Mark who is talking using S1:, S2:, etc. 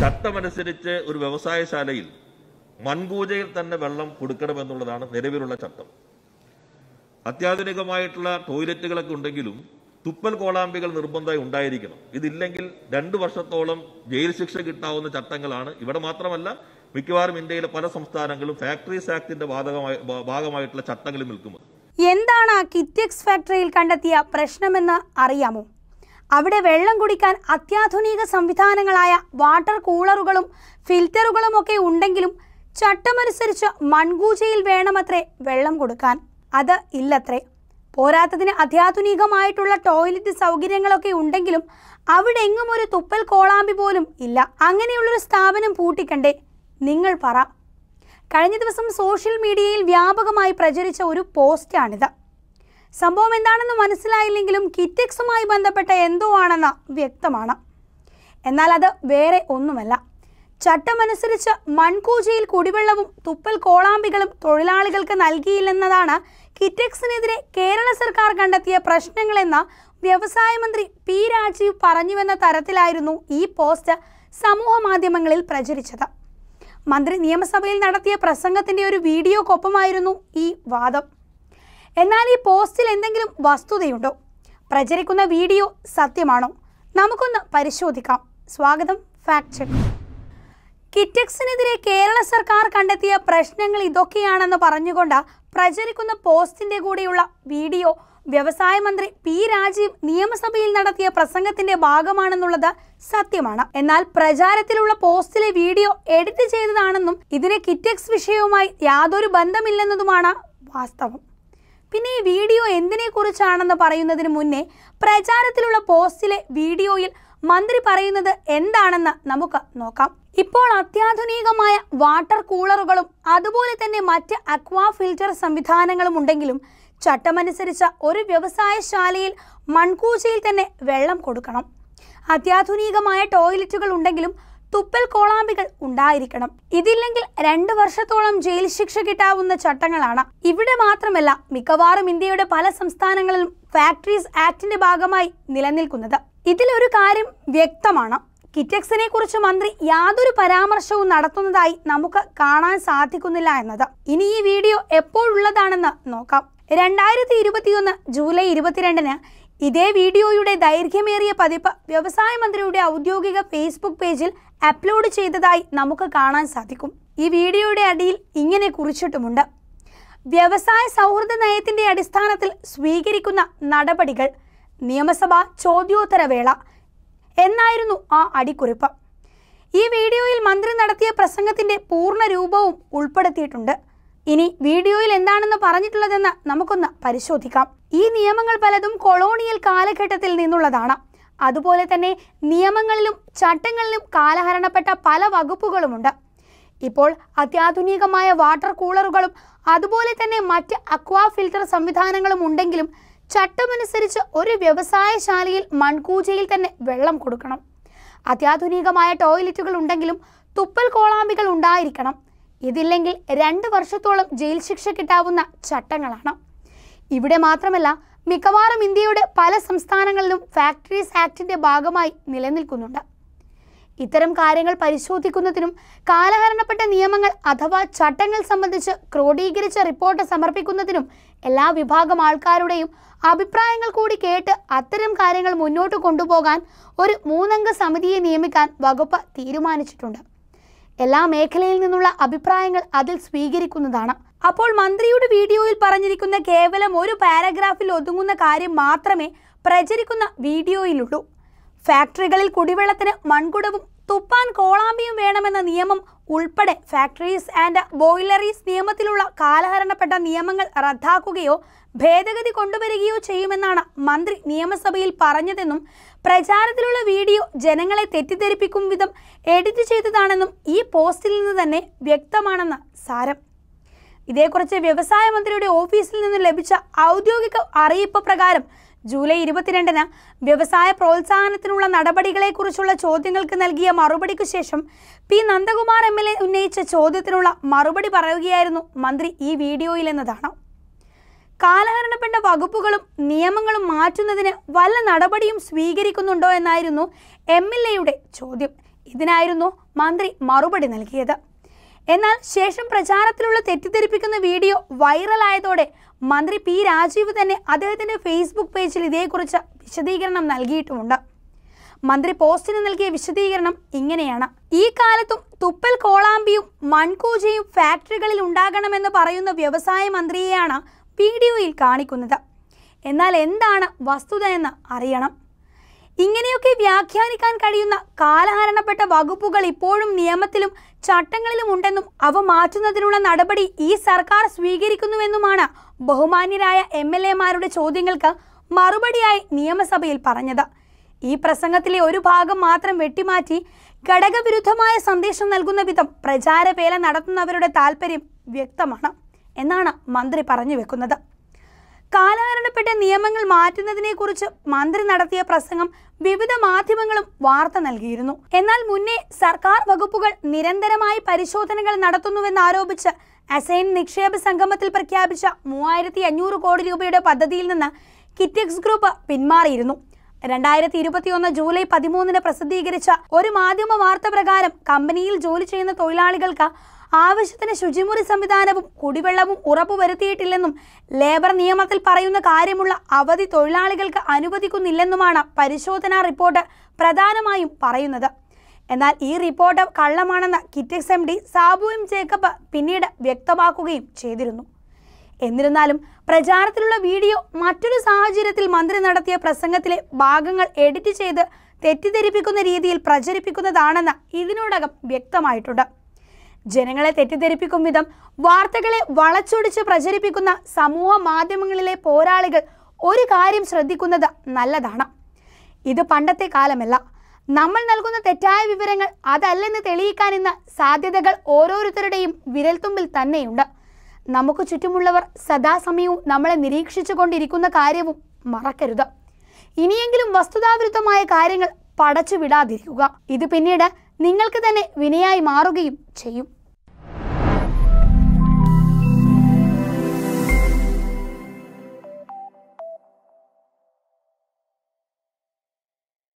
S1: ചട്ടമനുസരിച്ച് ഒരു വ്യവസായശാലയിൽ മൺകൂജയിൽ തന്നെ വെള്ളം കൊടുക്കണമെന്നുള്ളതാണ് നിലവിലുള്ള ചട്ടം അത്യാധുനികമായിട്ടുള്ള ടോയ്ലറ്റുകളൊക്കെ ഉണ്ടെങ്കിലും തുപ്പൽ കോളാമ്പികൾ നിർബന്ധമായി ഉണ്ടായിരിക്കണം ഇതില്ലെങ്കിൽ രണ്ട് വർഷത്തോളം ജയിൽ ശിക്ഷ കിട്ടാവുന്ന ചട്ടങ്ങളാണ് ഇവിടെ മാത്രമല്ല മിക്കവാറും ഇന്ത്യയിലെ പല സംസ്ഥാനങ്ങളും ഫാക്ടറീസ് ആക്ടിന്റെ ഭാഗമായിട്ടുള്ള ചട്ടങ്ങളും നിൽക്കുന്നത് എന്താണ് കിത്യക്സ് ഫാക്ടറിയിൽ കണ്ടെത്തിയ പ്രശ്നമെന്ന് അറിയാമോ അവിടെ വെള്ളം കുടിക്കാൻ അത്യാധുനിക സംവിധാനങ്ങളായ വാട്ടർ കൂളറുകളും ഫിൽറ്ററുകളും ഒക്കെ ഉണ്ടെങ്കിലും ചട്ടമനുസരിച്ച് മൺകൂജയിൽ വേണമത്രേ വെള്ളം കൊടുക്കാൻ അത് ഇല്ലത്രേ പോരാത്തതിന് അത്യാധുനികമായിട്ടുള്ള ടോയ്ലറ്റ് സൗകര്യങ്ങളൊക്കെ ഉണ്ടെങ്കിലും അവിടെ എങ്ങും ഒരു തുപ്പൽ കോളാമ്പി പോലും ഇല്ല അങ്ങനെയുള്ളൊരു സ്ഥാപനം പൂട്ടിക്കണ്ടേ നിങ്ങൾ പറ കഴിഞ്ഞ ദിവസം സോഷ്യൽ മീഡിയയിൽ വ്യാപകമായി പ്രചരിച്ച ഒരു പോസ്റ്റാണിത് സംഭവം എന്താണെന്ന് മനസ്സിലായില്ലെങ്കിലും കിറ്റെക്സുമായി ബന്ധപ്പെട്ട എന്തോ ആണെന്ന് വ്യക്തമാണ് എന്നാൽ അത് വേറെ ഒന്നുമല്ല ചട്ടമനുസരിച്ച് മൺകൂജയിൽ കുടിവെള്ളവും തുപ്പൽ കോളാമ്പികളും തൊഴിലാളികൾക്ക് നൽകിയില്ലെന്നതാണ് കിറ്റെക്സിനെതിരെ കേരള സർക്കാർ കണ്ടെത്തിയ പ്രശ്നങ്ങളെന്ന് വ്യവസായ മന്ത്രി പി രാജീവ് പറഞ്ഞുവെന്ന തരത്തിലായിരുന്നു ഈ പോസ്റ്റ് സമൂഹ മാധ്യമങ്ങളിൽ പ്രചരിച്ചത് മന്ത്രി നിയമസഭയിൽ നടത്തിയ പ്രസംഗത്തിന്റെ ഒരു വീഡിയോക്കൊപ്പമായിരുന്നു ഈ വാദം എന്നാൽ ഈ പോസ്റ്റിൽ എന്തെങ്കിലും വസ്തുതയുണ്ടോ പ്രചരിക്കുന്ന വീഡിയോ സത്യമാണോ നമുക്കൊന്ന് പരിശോധിക്കാം സ്വാഗതം ഫാക്ട് ചെക്ക് കിറ്റക്സിനെതിരെ കേരള സർക്കാർ കണ്ടെത്തിയ പ്രശ്നങ്ങൾ ഇതൊക്കെയാണെന്ന് പറഞ്ഞുകൊണ്ട് പ്രചരിക്കുന്ന പോസ്റ്റിന്റെ കൂടെയുള്ള വീഡിയോ വ്യവസായ മന്ത്രി പി രാജീവ് നിയമസഭയിൽ നടത്തിയ പ്രസംഗത്തിന്റെ ഭാഗമാണെന്നുള്ളത് സത്യമാണ് എന്നാൽ പ്രചാരത്തിലുള്ള പോസ്റ്റിലെ വീഡിയോ എഡിറ്റ് ചെയ്തതാണെന്നും ഇതിന് കിറ്റക്സ് വിഷയവുമായി യാതൊരു ബന്ധമില്ലെന്നതുമാണ് വാസ്തവം പിന്നെ ഈ വീഡിയോ എന്തിനെക്കുറിച്ചാണെന്ന് പറയുന്നതിന് മുന്നേ പ്രചാരത്തിലുള്ള പോസ്റ്റിലെ വീഡിയോയിൽ മന്ത്രി പറയുന്നത് എന്താണെന്ന് നമുക്ക് നോക്കാം ഇപ്പോൾ അത്യാധുനികമായ വാട്ടർ കൂളറുകളും അതുപോലെ തന്നെ മറ്റ് അക്വാ ഫിൽറ്റർ സംവിധാനങ്ങളും ഉണ്ടെങ്കിലും ചട്ടമനുസരിച്ച ഒരു വ്യവസായശാലയിൽ മൺകൂച്ചയിൽ തന്നെ വെള്ളം കൊടുക്കണം അത്യാധുനികമായ ടോയ്ലറ്റുകൾ ഉണ്ടെങ്കിലും തുപ്പൽ കോളാമ്പികൾ ഉണ്ടായിരിക്കണം ഇതില്ലെങ്കിൽ രണ്ടു വർഷത്തോളം ജയിൽ ശിക്ഷ കിട്ടാവുന്ന ചട്ടങ്ങളാണ് ഇവിടെ മാത്രമല്ല മിക്കവാറും ഇന്ത്യയുടെ പല സംസ്ഥാനങ്ങളിലും ഫാക്ടറീസ് ആക്ടിന്റെ ഭാഗമായി നിലനിൽക്കുന്നത് ഇതിലൊരു കാര്യം വ്യക്തമാണ് കിറ്റക്സിനെ കുറിച്ച് മന്ത്രി യാതൊരു പരാമർശവും നടത്തുന്നതായി നമുക്ക് കാണാൻ സാധിക്കുന്നില്ല എന്നത് ഇനി ഈ വീഡിയോ എപ്പോഴുള്ളതാണെന്ന് നോക്കാം രണ്ടായിരത്തി ഇരുപത്തിയൊന്ന് ജൂലൈ ഇരുപത്തിരണ്ടിന് ഇതേ വീഡിയോയുടെ ദൈർഘ്യമേറിയ പതിപ്പ് വ്യവസായ മന്ത്രിയുടെ ഔദ്യോഗിക ഫേസ്ബുക്ക് പേജിൽ അപ്ലോഡ് ചെയ്തതായി നമുക്ക് കാണാൻ സാധിക്കും ഈ വീഡിയോയുടെ അടിയിൽ ഇങ്ങനെ കുറിച്ചിട്ടുമുണ്ട് വ്യവസായ സൗഹൃദ നയത്തിന്റെ അടിസ്ഥാനത്തിൽ സ്വീകരിക്കുന്ന നടപടികൾ നിയമസഭാ ചോദ്യോത്തരവേള എന്നായിരുന്നു ആ അടിക്കുറിപ്പ് ഈ വീഡിയോയിൽ മന്ത്രി നടത്തിയ പ്രസംഗത്തിന്റെ പൂർണ്ണ രൂപവും ഉൾപ്പെടുത്തിയിട്ടുണ്ട് ഇനി വീഡിയോയിൽ എന്താണെന്ന് പറഞ്ഞിട്ടുള്ളതെന്ന് നമുക്കൊന്ന് പരിശോധിക്കാം ഈ നിയമങ്ങൾ പലതും കൊളോണിയൽ കാലഘട്ടത്തിൽ നിന്നുള്ളതാണ് അതുപോലെ തന്നെ നിയമങ്ങളിലും ചട്ടങ്ങളിലും കാലഹരണപ്പെട്ട പല വകുപ്പുകളുമുണ്ട് ഇപ്പോൾ അത്യാധുനികമായ വാട്ടർ കൂളറുകളും അതുപോലെ തന്നെ മറ്റ് അക്വാ ഫിൽട്ടർ സംവിധാനങ്ങളും ഉണ്ടെങ്കിലും ചട്ടമനുസരിച്ച് ഒരു വ്യവസായശാലയിൽ മൺകൂജയിൽ തന്നെ വെള്ളം കൊടുക്കണം അത്യാധുനികമായ ടോയ്ലറ്റുകൾ ഉണ്ടെങ്കിലും തുപ്പൽ കോളാമ്പികൾ ഉണ്ടായിരിക്കണം ഇതില്ലെങ്കിൽ രണ്ട് വർഷത്തോളം ജയിൽ ശിക്ഷ കിട്ടാവുന്ന ചട്ടങ്ങളാണ് ഇവിടെ മാത്രമല്ല മിക്കവാറും ഇന്ത്യയുടെ പല സംസ്ഥാനങ്ങളിലും ഫാക്ടറീസ് ആക്ടിന്റെ ഭാഗമായി നിലനിൽക്കുന്നുണ്ട് ഇത്തരം കാര്യങ്ങൾ പരിശോധിക്കുന്നതിനും കാലഹരണപ്പെട്ട നിയമങ്ങൾ അഥവാ ചട്ടങ്ങൾ സംബന്ധിച്ച് ക്രോഡീകരിച്ച റിപ്പോർട്ട് സമർപ്പിക്കുന്നതിനും എല്ലാ വിഭാഗം ആൾക്കാരുടെയും അഭിപ്രായങ്ങൾ കൂടി കേട്ട് അത്തരം കാര്യങ്ങൾ മുന്നോട്ട് കൊണ്ടുപോകാൻ ഒരു മൂന്നംഗ സമിതിയെ നിയമിക്കാൻ വകുപ്പ് തീരുമാനിച്ചിട്ടുണ്ട് എല്ലാ മേഖലയിൽ നിന്നുള്ള അഭിപ്രായങ്ങൾ അതിൽ സ്വീകരിക്കുന്നതാണ് അപ്പോൾ മന്ത്രിയുടെ വീഡിയോയിൽ പറഞ്ഞിരിക്കുന്ന കേവലം ഒരു പാരഗ്രാഫിൽ ഒതുങ്ങുന്ന കാര്യം മാത്രമേ പ്രചരിക്കുന്ന വീഡിയോയിലുള്ളൂ ഫാക്ടറികളിൽ കുടിവെള്ളത്തിന് മൺകുടവും തുപ്പാൻ കോളാമ്പിയും വേണമെന്ന നിയമം ഉൾപ്പെടെ ഫാക്ടറീസ് ആൻഡ് ബോയിലറീസ് നിയമത്തിലുള്ള കാലഹരണപ്പെട്ട നിയമങ്ങൾ റദ്ദാക്കുകയോ ഭേദഗതി കൊണ്ടുവരികയോ ചെയ്യുമെന്നാണ് മന്ത്രി നിയമസഭയിൽ പറഞ്ഞതെന്നും പ്രചാരത്തിലുള്ള വീഡിയോ ജനങ്ങളെ തെറ്റിദ്ധരിപ്പിക്കും വിധം എഡിറ്റ് ചെയ്തതാണെന്നും ഈ പോസ്റ്റിൽ നിന്ന് തന്നെ വ്യക്തമാണെന്ന് സാരം ഇതേക്കുറിച്ച് വ്യവസായ മന്ത്രിയുടെ ഓഫീസിൽ നിന്ന് ലഭിച്ച ഔദ്യോഗിക അറിയിപ്പ് പ്രകാരം ജൂലൈ ഇരുപത്തിരണ്ടിന് വ്യവസായ പ്രോത്സാഹനത്തിനുള്ള നടപടികളെക്കുറിച്ചുള്ള ചോദ്യങ്ങൾക്ക് നൽകിയ മറുപടിക്ക് ശേഷം P Nandakumar M L A ഉന്നയിച്ച ചോദ്യത്തിനുള്ള മറുപടി പറയുകയായിരുന്നു മന്ത്രി ഈ വീഡിയോയിൽ എന്നതാണ് കാലഹരണപ്പെട്ട വകുപ്പുകളും നിയമങ്ങളും മാറ്റുന്നതിന് വല്ല നടപടിയും സ്വീകരിക്കുന്നുണ്ടോ എന്നായിരുന്നു എം എൽ എയുടെ ചോദ്യം ഇതിനായിരുന്നു മന്ത്രി മറുപടി നൽകിയത് എന്നാൽ ശേഷം പ്രചാരത്തിലുള്ള തെറ്റിദ്ധരിപ്പിക്കുന്ന വീഡിയോ വൈറലായതോടെ മന്ത്രി പി രാജീവ് തന്നെ അദ്ദേഹത്തിൻ്റെ ഫേസ്ബുക്ക് പേജിൽ ഇതേക്കുറിച്ച് വിശദീകരണം നൽകിയിട്ടുമുണ്ട് മന്ത്രി പോസ്റ്റിന് നൽകിയ വിശദീകരണം ഇങ്ങനെയാണ് ഈ കാലത്തും തുപ്പൽ കോളാമ്പിയും മൺകൂജയും ഫാക്ടറികളിൽ ഉണ്ടാകണമെന്ന് പറയുന്ന വ്യവസായ മന്ത്രിയെയാണ് വീഡിയോയിൽ കാണിക്കുന്നത് എന്നാൽ എന്താണ് വസ്തുത എന്ന് അറിയണം ഇങ്ങനെയൊക്കെ വ്യാഖ്യാനിക്കാൻ കഴിയുന്ന കാലഹരണപ്പെട്ട വകുപ്പുകൾ ഇപ്പോഴും നിയമത്തിലും ചട്ടങ്ങളിലും ഉണ്ടെന്നും അവ മാറ്റുന്നതിനുള്ള നടപടി ഈ സർക്കാർ സ്വീകരിക്കുന്നുവെന്നുമാണ് ബഹുമാന്യരായ എം എൽ എമാരുടെ ചോദ്യങ്ങൾക്ക് മറുപടിയായി നിയമസഭയിൽ പറഞ്ഞത് ഈ പ്രസംഗത്തിലെ ഒരു ഭാഗം മാത്രം വെട്ടിമാറ്റി ഘടകവിരുദ്ധമായ സന്ദേശം നൽകുന്ന വിധം പ്രചാരവേല നടത്തുന്നവരുടെ താൽപ്പര്യം വ്യക്തമാണ് എന്നാണ് മന്ത്രി പറഞ്ഞു വെക്കുന്നത് കാലഹരണപ്പെട്ട നിയമങ്ങൾ മാറ്റുന്നതിനെക്കുറിച്ച് മന്ത്രി നടത്തിയ പ്രസംഗം വിവിധ മാധ്യമങ്ങളും വാർത്ത നൽകിയിരുന്നു എന്നാൽ മുന്നേ സർക്കാർ വകുപ്പുകൾ നിരന്തരമായി പരിശോധനകൾ ആരോപിച്ച് അസൈൻ നിക്ഷേപ സംഗമത്തിൽ പ്രഖ്യാപിച്ച മൂവായിരത്തി അഞ്ഞൂറ് കോടി രൂപയുടെ പദ്ധതിയിൽ നിന്ന് കിറ്റെക്സ് ഗ്രൂപ്പ് പിന്മാറിയിരുന്നു രണ്ടായിരത്തി ഇരുപത്തിയൊന്ന് ജൂലൈ പതിമൂന്നിന് പ്രസിദ്ധീകരിച്ച ഒരു മാധ്യമ വാർത്ത പ്രകാരം കമ്പനിയിൽ ജോലി ചെയ്യുന്ന തൊഴിലാളികൾക്ക് ആവശ്യത്തിന് ശുചിമുറി സംവിധാനവും കുടിവെള്ളവും ഉറപ്പുവരുത്തിയിട്ടില്ലെന്നും ലേബർ നിയമത്തിൽ പറയുന്ന കാര്യമുള്ള അവധി തൊഴിലാളികൾക്ക് അനുവദിക്കുന്നില്ലെന്നുമാണ് പരിശോധനാ റിപ്പോർട്ട് പ്രധാനമായും പറയുന്നത് എന്നാൽ ഈ റിപ്പോർട്ട് കള്ളമാണെന്ന് Kitex M D Sabu M Jacob പിന്നീട് വ്യക്തമാക്കുകയും ചെയ്തിരുന്നു എന്നിരുന്നാലും പ്രചാരത്തിലുള്ള വീഡിയോ മറ്റൊരു സാഹചര്യത്തിൽ മന്ത്രി നടത്തിയ പ്രസംഗത്തിലെ ഭാഗങ്ങൾ എഡിറ്റ് ചെയ്ത് തെറ്റിദ്ധരിപ്പിക്കുന്ന രീതിയിൽ പ്രചരിപ്പിക്കുന്നതാണെന്ന് ഇതിനോടകം വ്യക്തമായിട്ടുണ്ട് ജനങ്ങളെ തെറ്റിദ്ധരിപ്പിക്കും വിധം വാർത്തകളെ വളച്ചൊടിച്ച് പ്രചരിപ്പിക്കുന്ന സമൂഹ മാധ്യമങ്ങളിലെ പോരാളികൾ ഒരു കാര്യം ശ്രദ്ധിക്കുന്നത് നല്ലതാണ് ഇത് പണ്ടത്തെ കാലമല്ല നമ്മൾ നൽകുന്ന തെറ്റായ വിവരങ്ങൾ അതല്ലെന്ന് തെളിയിക്കാൻ ഇന്ന് സാധ്യതകൾ ഓരോരുത്തരുടെയും വിരൽത്തുമ്പിൽ തന്നെയുണ്ട് നമുക്ക് ചുറ്റുമുള്ളവർ സദാസമയവും നമ്മളെ നിരീക്ഷിച്ചു കൊണ്ടിരിക്കുന്ന കാര്യവും മറക്കരുത് ഇനിയെങ്കിലും വസ്തുതാവിരുദ്ധമായ കാര്യങ്ങൾ പടച്ചുവിടാതിരിക്കുക ഇത് പിന്നീട് നിങ്ങൾക്ക് തന്നെ വിനയായി മാറുകയും ചെയ്യും